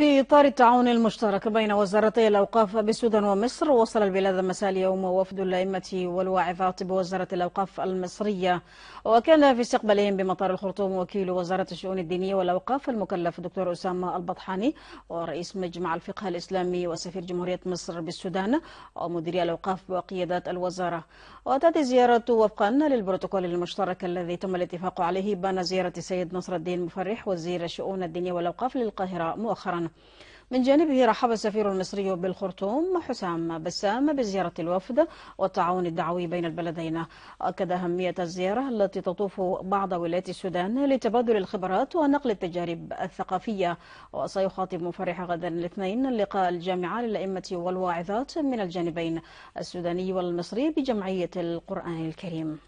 في إطار التعاون المشترك بين وزارتي الأوقاف بالسودان ومصر وصل البلاد مساء اليوم وفد الأئمة والواعظات بوزارة الأوقاف المصرية وكان في استقبالهم بمطار الخرطوم وكيل وزارة الشؤون الدينية والأوقاف المكلف دكتور أسامة البطحاني ورئيس مجمع الفقه الإسلامي وسفير جمهورية مصر بالسودان ومديري الأوقاف وقيادات الوزارة وتأتي زيارة وفقا للبروتوكول المشترك الذي تم الاتفاق عليه بان زيارة السيد نصر الدين مفرح وزير الشؤون الدينية والأوقاف للقاهرة مؤخرا من جانبه رحب السفير المصري بالخرطوم حسام بسام بزيارة الوفد والتعاون الدعوي بين البلدين أكد أهمية الزيارة التي تطوف بعض ولايات السودان لتبادل الخبرات ونقل التجارب الثقافية وسيخاطب مفرح غدا الاثنين لقاء الجامعة للأئمة والواعظات من الجانبين السوداني والمصري بجمعية القرآن الكريم